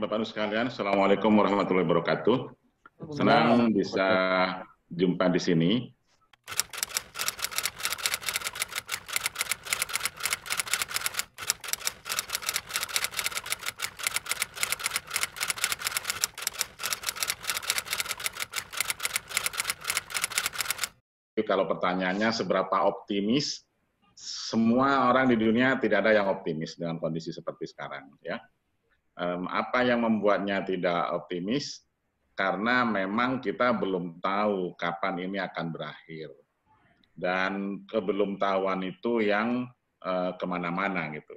Bapak-Ibu sekalian, Assalamualaikum warahmatullahi wabarakatuh. Senang bisa jumpa di sini. kalau pertanyaannya seberapa optimis, semua orang di dunia tidak ada yang optimis dengan kondisi seperti sekarang, ya apa yang membuatnya tidak optimis? Karena memang kita belum tahu kapan ini akan berakhir. Dan kebelumtahuan itu yang eh, kemana-mana gitu.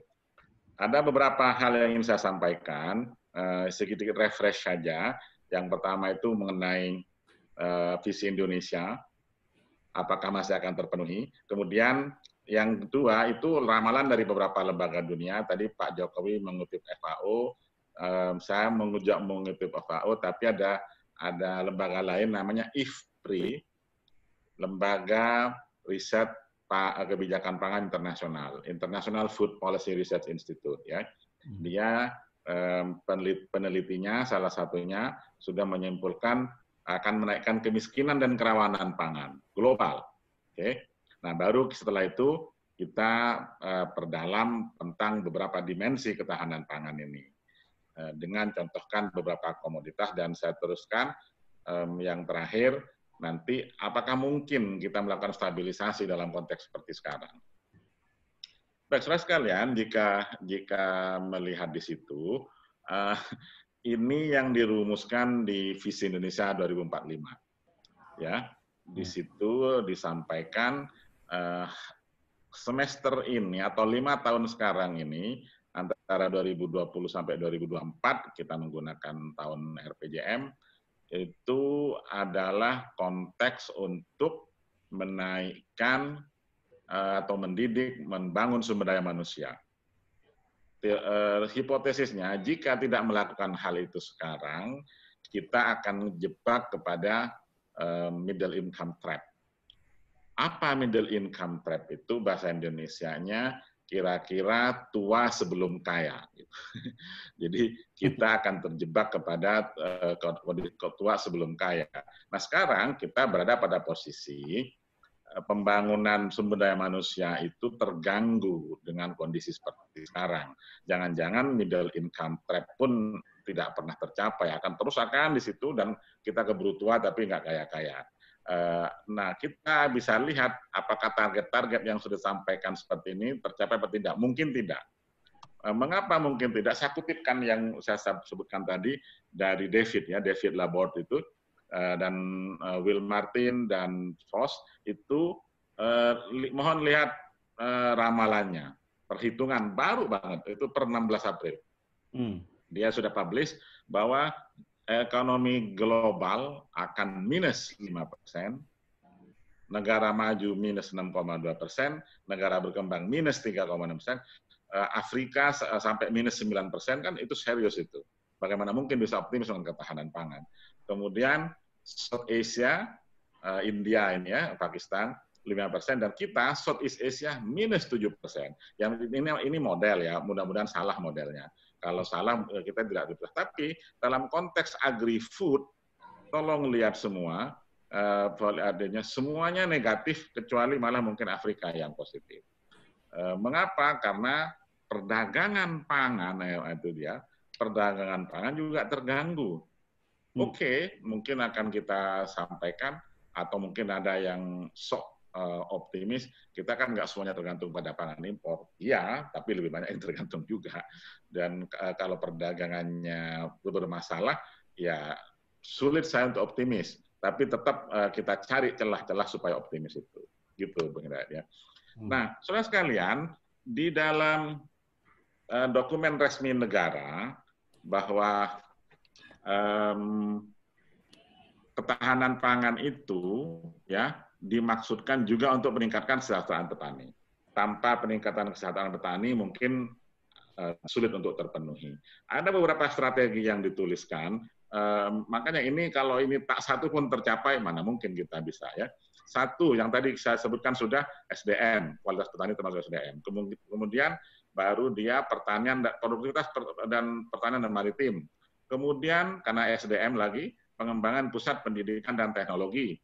Ada beberapa hal yang ingin saya sampaikan, eh, sedikit refresh saja. Yang pertama itu mengenai eh, visi Indonesia, apakah masih akan terpenuhi. Kemudian yang kedua itu ramalan dari beberapa lembaga dunia. Tadi Pak Jokowi mengutip FAO, um, saya mengujak mengutip FAO, tapi ada ada lembaga lain namanya IFPRI, iya. lembaga riset kebijakan pangan internasional, International Food Policy Research Institute. Ya, hmm. dia um, penelit, penelitinya salah satunya sudah menyimpulkan akan menaikkan kemiskinan dan kerawanan pangan global. Oke, okay? nah baru setelah itu kita uh, perdalam tentang beberapa dimensi ketahanan pangan ini. Eh, dengan contohkan beberapa komoditas dan saya teruskan um, yang terakhir nanti apakah mungkin kita melakukan stabilisasi dalam konteks seperti sekarang. Baik, saudara sekalian, jika jika melihat di situ, uh, ini yang dirumuskan di Visi Indonesia 2045. Ya, di ya. situ disampaikan uh, semester ini atau lima tahun sekarang ini antara 2020 sampai 2024 kita menggunakan tahun RPJM itu adalah konteks untuk menaikkan eh, atau mendidik membangun sumber daya manusia. Eh, hipotesisnya jika tidak melakukan hal itu sekarang kita akan jebak kepada eh, middle income trap. Apa middle income trap itu bahasa Indonesia-nya? kira-kira tua sebelum kaya. Jadi kita akan terjebak kepada eh, kondisi tua sebelum kaya. Nah sekarang kita berada pada posisi eh, pembangunan sumber daya manusia itu terganggu dengan kondisi seperti sekarang. Jangan-jangan middle income trap pun tidak pernah tercapai, akan terus akan di situ dan kita keburu tua tapi nggak kaya-kaya. Eh, nah, kita bisa lihat apakah target-target yang sudah disampaikan seperti ini tercapai atau tidak. Mungkin tidak. Eh, mengapa mungkin tidak? Saya kutipkan yang saya sebutkan tadi dari David ya, David Laborde itu eh, dan Will Martin dan Frost itu mohon lihat ramalannya, perhitungan baru banget itu per 16 April. Hmm. Dia sudah publish bahwa ekonomi global akan minus 5 persen, negara maju minus 6,2 persen, negara berkembang minus 3,6 persen, eh, Afrika eh, sampai minus 9 persen kan itu serius itu. Bagaimana mungkin bisa optimis dengan ketahanan pangan. Kemudian South Asia, eh, India ini ya, Pakistan, 5 persen dan kita Southeast Asia minus 7 persen. Yang ini ini model ya, mudah-mudahan salah modelnya. Kalau salah eh, kita tidak ribut. Tapi dalam konteks agri-food, tolong lihat semua, eh, boleh adanya semuanya negatif kecuali malah mungkin Afrika yang positif. Eh, mengapa? Karena perdagangan pangan itu dia, perdagangan pangan juga terganggu. Hmm. Oke, okay, mungkin akan kita sampaikan atau mungkin ada yang sok uh, optimis kita kan nggak semuanya tergantung pada pangan impor. Iya, tapi lebih banyak yang tergantung juga. Dan uh, kalau perdagangannya bermasalah, ya sulit saya untuk optimis. Tapi tetap uh, kita cari celah-celah supaya optimis itu. Gitu, Bung Hidayat ya. Hmm. Nah, saudara sekalian, di dalam uh, dokumen resmi negara bahwa um, ketahanan pangan itu ya dimaksudkan juga untuk meningkatkan kesejahteraan petani. Tanpa peningkatan kesejahteraan petani mungkin uh, sulit untuk terpenuhi. Ada beberapa strategi yang dituliskan, uh, makanya ini kalau ini tak satu pun tercapai mana mungkin kita bisa ya. Satu yang tadi saya sebutkan sudah SDM, kualitas petani termasuk SDM. Kemudian baru dia pertanian produktivitas dan pertanian dan maritim. Kemudian karena SDM lagi pengembangan pusat pendidikan dan teknologi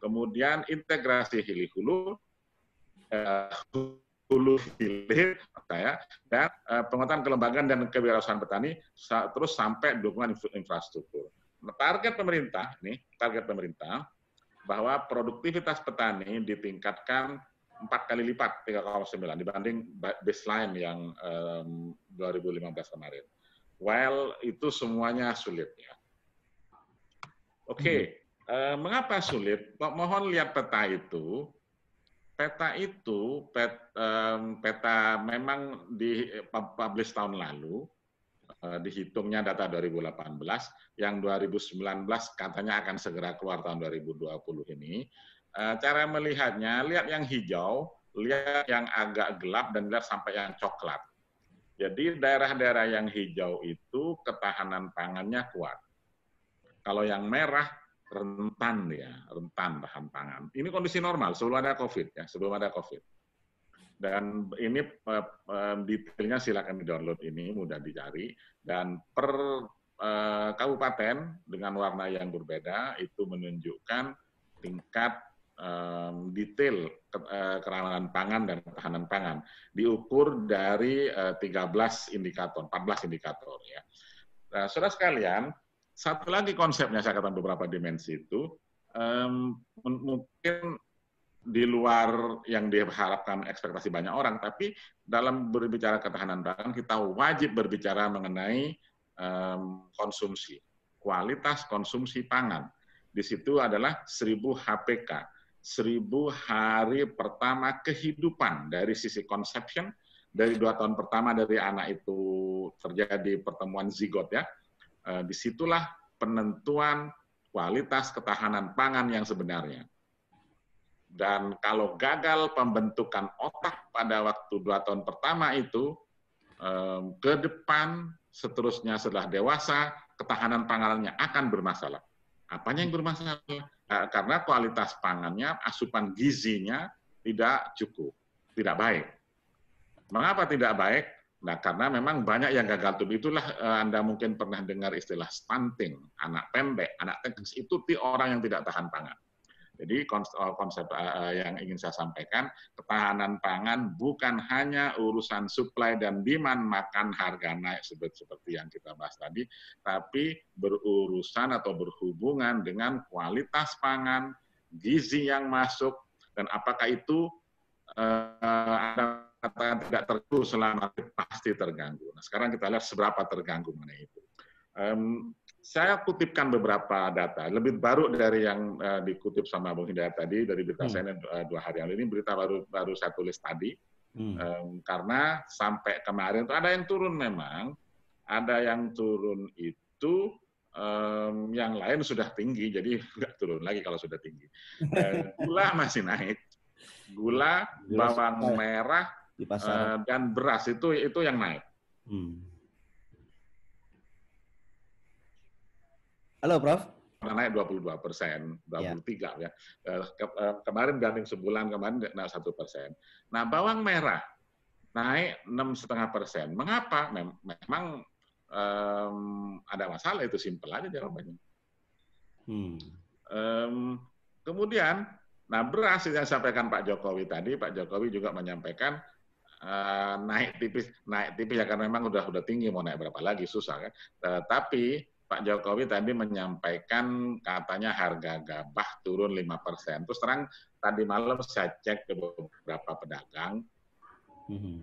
kemudian integrasi eh, hilir hulu, eh, hulu hilir, saya, dan eh, penguatan kelembagaan dan kewirausahaan petani terus sampai dukungan infrastruktur. Nah, target pemerintah nih, target pemerintah bahwa produktivitas petani ditingkatkan empat kali lipat 3,9 dibanding baseline yang um, 2015 kemarin. Well, itu semuanya sulit ya. Oke, okay. Hmm. Eh, mengapa sulit? Mohon lihat peta itu. Peta itu pet, peta memang di publish tahun lalu eh, dihitungnya data 2018, yang 2019 katanya akan segera keluar tahun 2020 ini. Eh, cara melihatnya lihat yang hijau, lihat yang agak gelap dan lihat sampai yang coklat. Jadi daerah-daerah yang hijau itu ketahanan pangannya kuat. Kalau yang merah rentan ya, rentan bahan pangan. Ini kondisi normal sebelum ada COVID ya, sebelum ada COVID. Dan ini eh, eh, detailnya silakan di download ini mudah dicari dan per eh, kabupaten dengan warna yang berbeda itu menunjukkan tingkat detail ke, kerawanan pangan dan ketahanan pangan diukur dari 13 indikator, 14 indikator ya. Nah, saudara sekalian, satu lagi konsepnya saya katakan beberapa dimensi itu um, mungkin di luar yang diharapkan ekspektasi banyak orang, tapi dalam berbicara ketahanan pangan kita wajib berbicara mengenai um, konsumsi, kualitas konsumsi pangan. Di situ adalah 1000 HPK, 1000 hari pertama kehidupan dari sisi conception, dari dua tahun pertama dari anak itu terjadi pertemuan zigot ya, Eh, disitulah penentuan kualitas ketahanan pangan yang sebenarnya. Dan kalau gagal pembentukan otak pada waktu dua tahun pertama itu, ke depan seterusnya setelah dewasa, ketahanan pangannya akan bermasalah. Apanya yang bermasalah? Eh, karena kualitas pangannya, asupan gizinya tidak cukup, tidak baik. Mengapa tidak baik? Nah, karena memang banyak yang gagal tubuh itulah eh, Anda mungkin pernah dengar istilah stunting, anak pendek, anak tegas itu orang yang tidak tahan pangan. Jadi eh, konsep eh, yang ingin saya sampaikan, ketahanan pangan bukan hanya urusan supply dan demand makan harga naik seperti yang kita bahas tadi, tapi berurusan atau berhubungan dengan kualitas pangan, gizi yang masuk, dan apakah itu ada katakan tidak terganggu selama pasti terganggu. Nah, sekarang kita lihat seberapa terganggu mengenai itu. Um, saya kutipkan beberapa data, lebih baru dari yang uh, dikutip sama Bung Hidayat tadi dari berita hmm. saya eh, dua hari yang lalu ini berita baru baru saya tulis tadi hmm. um, karena sampai kemarin itu ada yang turun memang, ada yang turun itu um, yang lain sudah tinggi jadi nggak turun lagi kalau sudah tinggi. Uh, gula masih naik, gula, bawang ya? merah, di pasar uh, dan beras itu itu yang naik. Hmm. Halo, Prof naik 22 persen, 23 ya. ya. Ke, eh, kemarin banding sebulan kemarin naik satu persen. Nah bawang merah naik enam setengah persen. Mengapa? Mem memang um, ada masalah itu simpel aja jawabannya. Hmm. Um, kemudian, nah beras yang sampaikan Pak Jokowi tadi, Pak Jokowi juga menyampaikan uh, naik tipis, naik tipis ya karena memang udah udah tinggi mau naik berapa lagi susah kan. Uh, tapi Pak Jokowi tadi menyampaikan katanya harga gabah turun 5%. Terus terang tadi malam saya cek ke beberapa pedagang. Mm-hmm.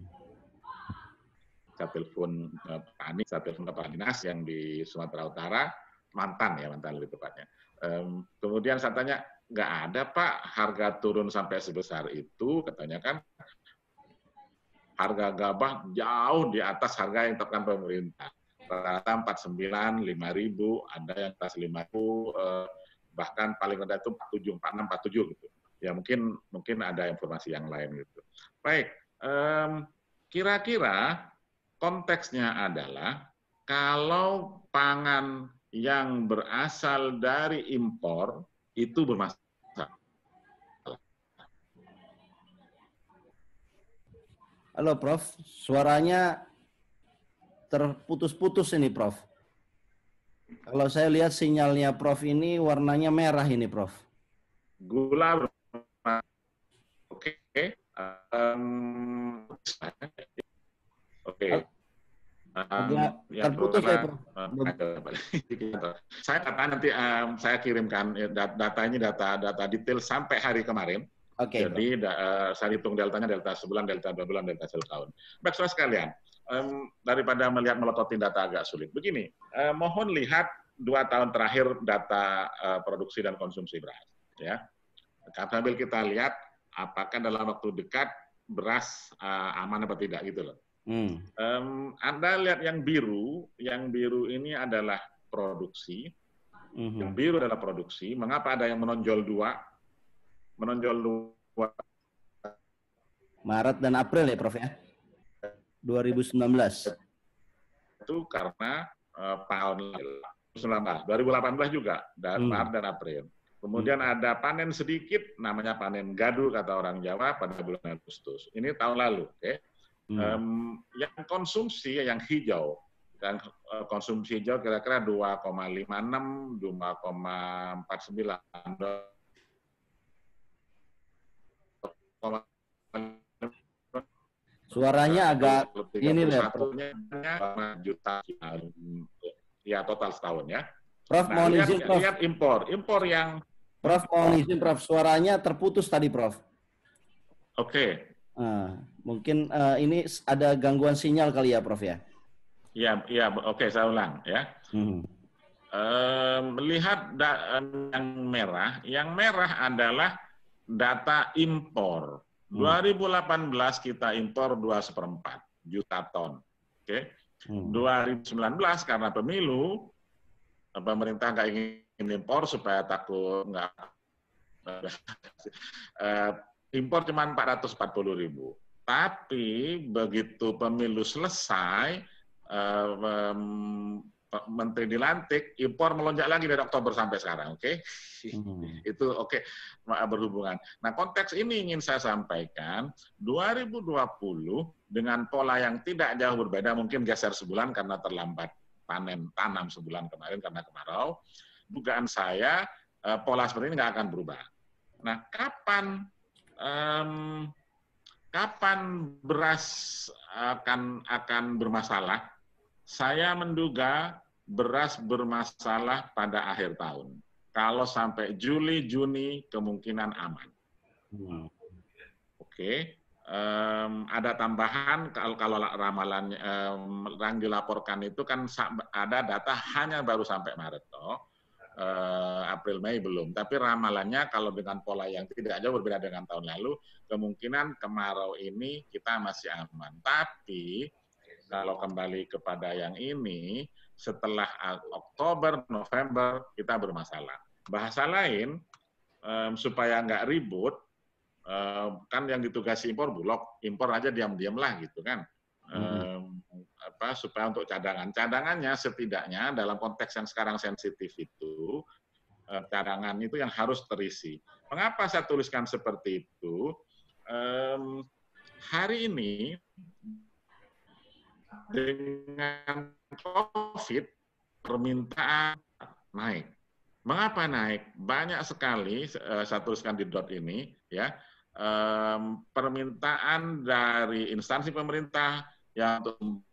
Saya telepon eh, petani, saya telepon Pak dinas yang di Sumatera Utara, mantan ya, mantan lebih tepatnya. Um, kemudian saya tanya, nggak ada Pak harga turun sampai sebesar itu, katanya kan harga gabah jauh di atas harga yang tetapkan pemerintah. Rata 49, 5000, ada yang atas 5000, eh, bahkan paling rendah itu 47, 46, 47 gitu. Ya mungkin mungkin ada informasi yang lain gitu. Baik, kira-kira eh, konteksnya adalah kalau pangan yang berasal dari impor itu bermasalah. Halo Prof, suaranya terputus-putus ini Prof. Kalau saya lihat sinyalnya Prof ini warnanya merah ini Prof. Gula Oke. Oke. Ya, terputus ya Prof. saya kata nanti um, saya kirimkan ini eh, data data detail sampai hari kemarin Okay, Jadi da, uh, saya hitung deltanya delta sebulan, delta dua bulan, delta satu tahun. Baik soal sekalian, um, daripada melihat melototin data agak sulit. Begini, uh, mohon lihat dua tahun terakhir data uh, produksi dan konsumsi beras. Ya, sambil kita lihat apakah dalam waktu dekat beras uh, aman atau tidak gitu loh. Hmm. Um, anda lihat yang biru, yang biru ini adalah produksi. Hmm. Yang biru adalah produksi. Mengapa ada yang menonjol dua? menonjol luar. Maret dan April ya, Prof ya? 2019. Itu karena uh, tahun 2019, 2018 juga dan hmm. Maret dan April. Kemudian hmm. ada panen sedikit, namanya panen gadu kata orang Jawa pada bulan Agustus. Ini tahun lalu, oke? Okay? Hmm. Um, yang konsumsi yang hijau dan eh, konsumsi hijau kira-kira 2,56 2,49 Suaranya agak ini lah. juta ya total setahun ya. Prof nah, mohon lihat, izin ya, Prof. Lihat impor, impor yang Prof mohon izin Prof, suaranya terputus tadi Prof. Oke. Okay. Nah, mungkin uh, ini ada gangguan sinyal kali ya Prof ya. Ya ya oke okay, saya ulang ya. Hmm. Uh, melihat da yang merah, yang merah adalah data impor. 2018 hmm. kita impor 2 seperempat juta ton. Oke. Okay? Hmm. 2019 karena pemilu, pemerintah nggak ingin impor supaya takut nggak eh, impor cuma 440 ribu. Tapi begitu pemilu selesai, eh, Menteri dilantik, impor melonjak lagi dari Oktober sampai sekarang, oke? Okay? Hmm. Itu oke okay, berhubungan. Nah, konteks ini ingin saya sampaikan, 2020 dengan pola yang tidak jauh berbeda, mungkin geser sebulan karena terlambat panen tanam sebulan kemarin karena kemarau, dugaan saya e, pola seperti ini nggak akan berubah. Nah, kapan um, kapan beras akan akan bermasalah? Saya menduga beras bermasalah pada akhir tahun. Kalau sampai Juli, Juni, kemungkinan aman. Hmm. Oke. Okay. Um, ada tambahan kalau kalau ramalan um, yang dilaporkan itu kan ada data hanya baru sampai Maret toh Uh, April Mei belum. Tapi ramalannya kalau dengan pola yang tidak jauh berbeda dengan tahun lalu, kemungkinan kemarau ini kita masih aman. Tapi kalau kembali kepada yang ini, setelah Oktober, November, kita bermasalah. Bahasa lain, um, supaya nggak ribut, um, kan yang ditugasi impor bulog, impor aja diam-diam lah gitu kan. Um, apa, supaya untuk cadangan. Cadangannya setidaknya dalam konteks yang sekarang sensitif itu, um, cadangan itu yang harus terisi. Mengapa saya tuliskan seperti itu? Um, hari ini dengan COVID permintaan naik. Mengapa naik? Banyak sekali satu eh, saya di dot ini ya permintaan dari instansi pemerintah yang untuk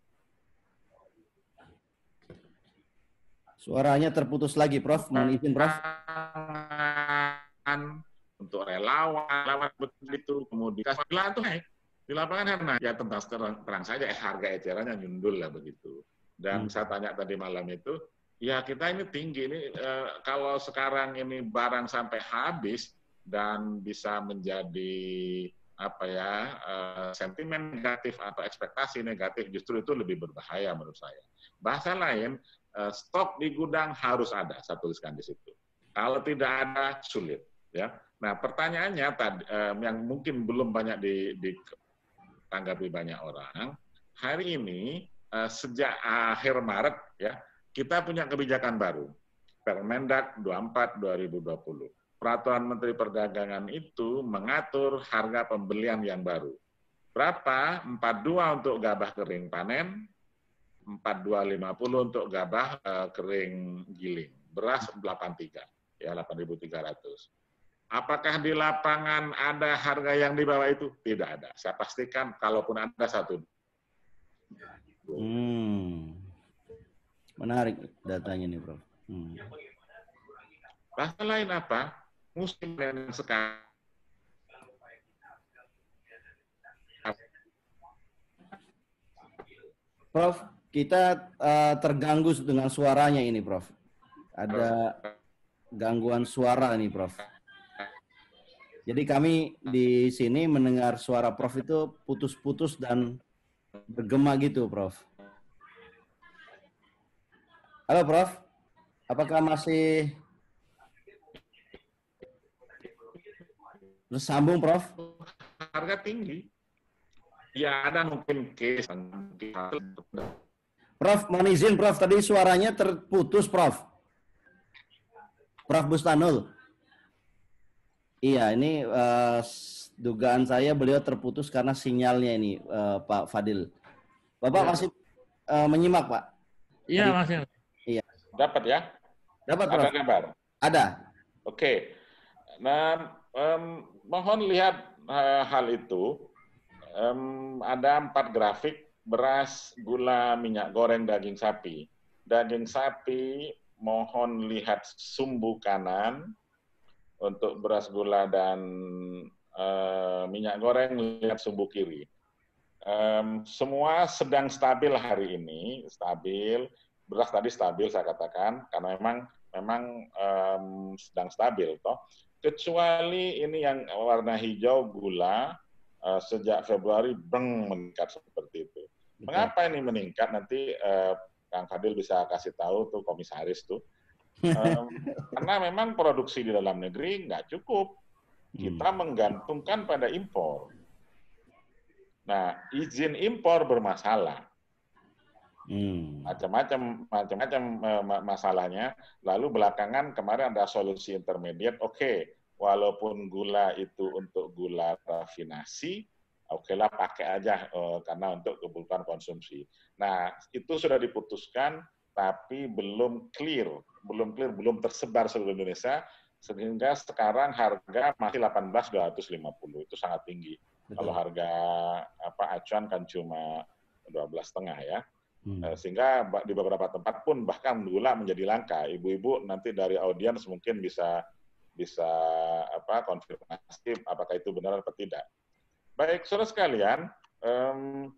Suaranya terputus lagi, Prof. Mohon izin, Prof. Untuk relawan, relawan begitu, kemudian itu naik. Di lapangan kan ya tentang terang, terang saja eh, harga ecerannya nyundul lah begitu. Dan hmm. saya tanya tadi malam itu, ya kita ini tinggi ini eh, kalau sekarang ini barang sampai habis dan bisa menjadi apa ya eh, sentimen negatif atau ekspektasi negatif justru itu lebih berbahaya menurut saya. Bahasa lain, eh, stok di gudang harus ada, saya tuliskan di situ. Kalau tidak ada sulit, ya. Nah, pertanyaannya tadi eh, yang mungkin belum banyak di, di ditanggapi banyak orang. Hari ini uh, sejak eh, akhir Maret ya kita punya kebijakan baru Permendak 24 2020. Peraturan Menteri Perdagangan itu mengatur harga pembelian yang baru. Berapa? 42 untuk gabah kering panen, 4250 untuk gabah uh, kering giling. Beras 83 ya 8300. Apakah di lapangan ada harga yang di bawah itu? Tidak ada. Saya pastikan kalaupun ada satu. Hmm. Menarik datanya nih, Prof. Hmm. Bahasa lain apa? Musim yang sekarang Prof, kita uh, terganggu dengan suaranya ini, Prof. Ada gangguan suara nih, Prof. Jadi kami di sini mendengar suara Prof itu putus-putus dan bergema gitu, Prof. Halo, Prof. Apakah masih tersambung, Prof? Harga tinggi. Ya, ada mungkin case. Prof, mohon izin, Prof. Tadi suaranya terputus, Prof. Prof Bustanul. Iya, ini uh, dugaan saya beliau terputus karena sinyalnya ini uh, Pak Fadil. Bapak ya. masih uh, menyimak Pak? Iya masih. Iya. Dapat ya? Dapat Ada Prof. kabar? Ada. Oke. Okay. Nah, um, mohon lihat uh, hal itu. Um, ada empat grafik beras, gula, minyak goreng, daging sapi. Daging sapi mohon lihat sumbu kanan untuk beras gula dan uh, minyak goreng lihat sumbu kiri. Um, semua sedang stabil hari ini, stabil. Beras tadi stabil saya katakan karena memang memang um, sedang stabil toh. Kecuali ini yang warna hijau gula uh, sejak Februari beng meningkat seperti itu. Mengapa ini meningkat? Nanti uh, Kang Fadil bisa kasih tahu tuh komisaris tuh karena memang produksi di dalam negeri nggak cukup. Kita hmm. menggantungkan pada impor. Nah, izin impor bermasalah. macam Macam-macam macam-macam e, masalahnya. Lalu belakangan kemarin ada solusi intermediate. Oke, okay, walaupun gula itu untuk gula rafinasi, oke okay lah pakai aja e, karena untuk kebutuhan konsumsi. Nah, itu sudah diputuskan tapi belum clear, belum clear, belum tersebar seluruh Indonesia, sehingga sekarang harga masih 18.250 itu sangat tinggi. Betul. Kalau harga apa acuan kan cuma 12 setengah ya. Hmm. Eh, sehingga di beberapa tempat pun bahkan gula menjadi langka. Ibu-ibu nanti dari audiens mungkin bisa bisa apa konfirmasi apakah itu benar atau tidak. Baik, saudara sekalian, um,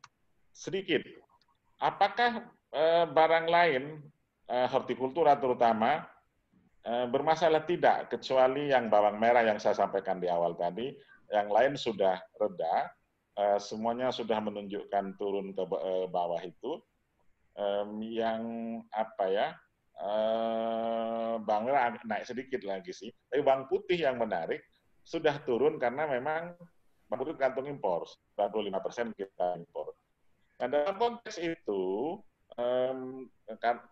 sedikit. Apakah Eh, barang lain, eh, hortikultura terutama, eh, bermasalah tidak, kecuali yang bawang merah yang saya sampaikan di awal tadi, yang lain sudah reda, semuanya sudah menunjukkan turun ke bawah itu. Yang apa ya, bawang merah naik sedikit lagi sih, tapi bawang putih yang menarik sudah turun karena memang bawang putih kantong impor, lima persen kita impor. Nah, dalam konteks itu, um,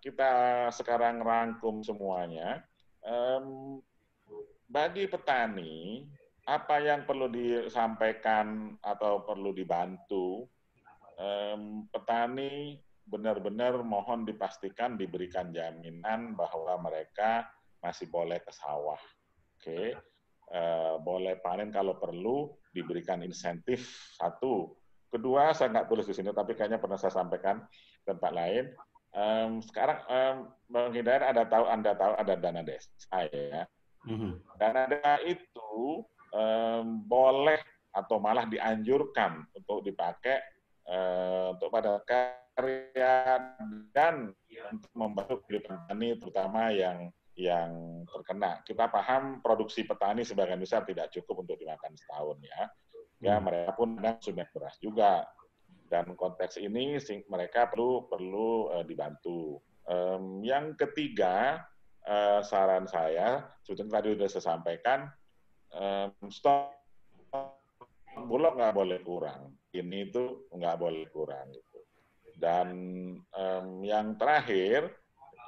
kita sekarang rangkum semuanya. Um, bagi petani, apa yang perlu disampaikan atau perlu dibantu, um, petani benar-benar mohon dipastikan diberikan jaminan bahwa mereka masih boleh ke sawah. Oke, okay. uh, eh, boleh panen kalau perlu diberikan insentif satu Kedua, saya nggak tulis di sini, tapi kayaknya pernah saya sampaikan tempat lain. Um, sekarang um, Bang Hidayat ada tahu Anda tahu ada dana desa ya. Mhm. Dana desa itu um, boleh atau malah dianjurkan untuk dipakai uh, untuk pada karya dan untuk membantu petani terutama yang yang terkena. Kita paham produksi petani sebagian besar tidak cukup untuk dimakan setahun ya ya hmm. mereka pun kadang konsumen beras juga dan konteks ini mereka perlu perlu uh, dibantu. Um, yang ketiga uh, saran saya sudah tadi sudah saya sampaikan um, stok bulog nggak boleh kurang. Ini itu nggak boleh kurang gitu. Dan um, yang terakhir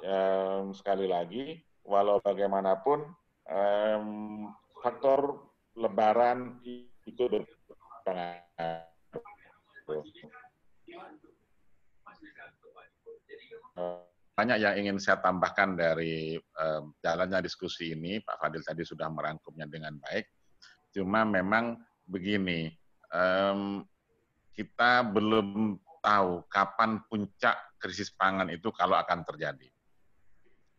um, sekali lagi walau bagaimanapun um, faktor lebaran itu Eh, Banyak yang ingin saya tambahkan dari uh, jalannya diskusi ini, Pak Fadil tadi sudah merangkumnya dengan baik. Cuma memang begini, um, kita belum tahu kapan puncak krisis pangan itu kalau akan terjadi.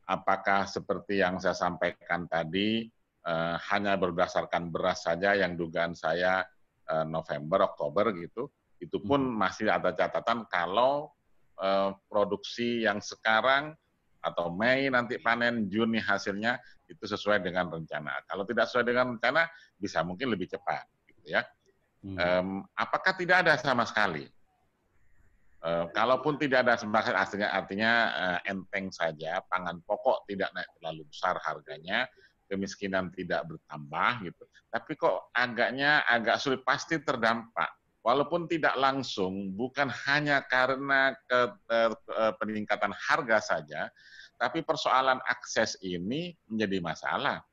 Apakah seperti yang saya sampaikan tadi, uh, hanya berdasarkan beras saja yang dugaan saya Eh, November Oktober gitu itu pun hmm. masih ada catatan kalau uh, produksi yang sekarang atau Mei nanti panen Juni hasilnya itu sesuai dengan rencana kalau tidak sesuai dengan rencana bisa mungkin lebih cepat gitu ya hmm. um, apakah tidak ada sama sekali Uh, kalaupun tidak ada sembako artinya artinya uh, enteng saja, pangan pokok tidak naik terlalu besar harganya, kemiskinan tidak bertambah gitu tapi kok agaknya agak sulit pasti terdampak. Walaupun tidak langsung, bukan hanya karena ke, ke, eh, peningkatan harga saja, tapi persoalan akses ini menjadi masalah.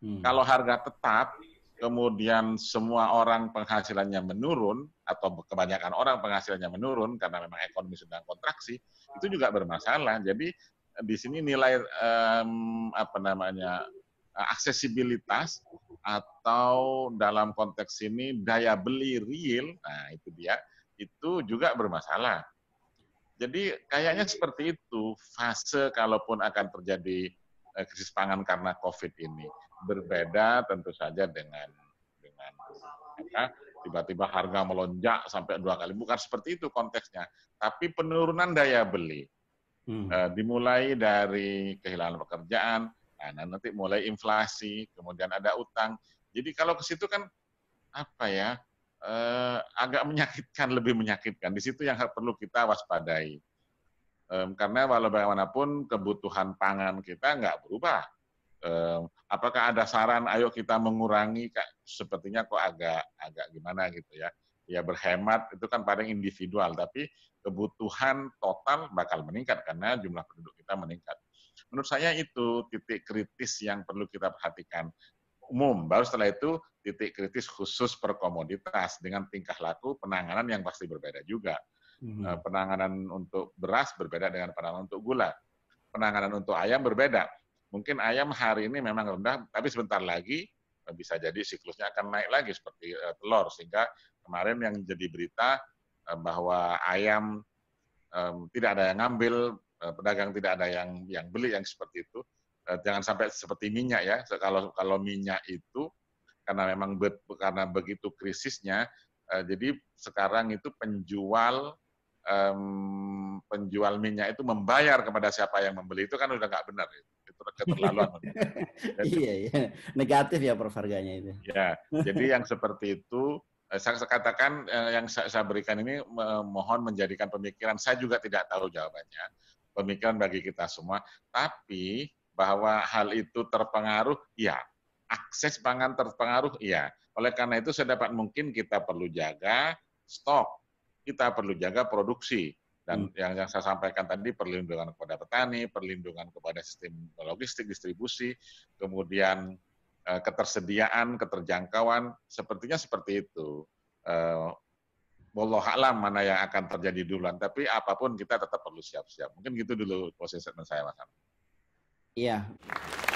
Hmm. Kalau harga tetap, kemudian semua orang penghasilannya menurun, atau kebanyakan orang penghasilannya menurun karena memang ekonomi sedang kontraksi, itu juga bermasalah. Jadi di sini nilai um, apa namanya aksesibilitas atau dalam konteks ini daya beli real, nah itu dia, itu juga bermasalah. Jadi kayaknya seperti itu fase kalaupun akan terjadi eh, krisis pangan karena COVID ini berbeda tentu saja dengan dengan tiba-tiba harga melonjak sampai dua kali bukan seperti itu konteksnya tapi penurunan daya beli hmm. Eh, dimulai dari kehilangan pekerjaan Nah, nanti mulai inflasi, kemudian ada utang. Jadi kalau ke situ kan apa ya eh, agak menyakitkan, lebih menyakitkan. Di situ yang perlu kita waspadai. Um, karena walau bagaimanapun kebutuhan pangan kita nggak berubah. Um, apakah ada saran? Ayo kita mengurangi. Kak, sepertinya kok agak agak gimana gitu ya? Ya berhemat itu kan paling individual, tapi kebutuhan total bakal meningkat karena jumlah penduduk kita meningkat. Menurut saya itu titik kritis yang perlu kita perhatikan umum. Baru setelah itu titik kritis khusus per komoditas dengan tingkah laku penanganan yang pasti berbeda juga. Mm-hmm. Penanganan untuk beras berbeda dengan penanganan untuk gula. Penanganan untuk ayam berbeda. Mungkin ayam hari ini memang rendah, tapi sebentar lagi eh, bisa jadi siklusnya akan naik lagi seperti eh, telur. Sehingga kemarin yang jadi berita bahwa ayam tidak ada yang ngambil Eh, pedagang tidak ada yang yang beli yang seperti itu. Eh, jangan sampai seperti minyak ya. Kalau kalau minyak itu karena memang be, karena begitu krisisnya, eh, jadi sekarang itu penjual penjual minyak itu membayar kepada siapa yang membeli itu kan udah nggak benar ya. itu keterlaluan. Jadi, iya, iya, negatif ya Prof harganya itu. Ya, jadi yang seperti itu saya katakan yang saya berikan ini mohon menjadikan pemikiran. Saya juga tidak tahu jawabannya pemikiran bagi kita semua. Tapi bahwa hal itu terpengaruh, ya. Akses pangan terpengaruh, ya. Oleh karena itu sedapat mungkin kita perlu jaga stok, kita perlu jaga produksi. Dan hmm. yang, yang saya sampaikan tadi perlindungan kepada petani, perlindungan kepada sistem logistik, distribusi, kemudian eh, ketersediaan, keterjangkauan, sepertinya seperti itu. Eh, Wallah alam mana yang akan terjadi duluan. Tapi apapun kita tetap perlu siap-siap. Mungkin gitu dulu posisi saya, Mas. Iya.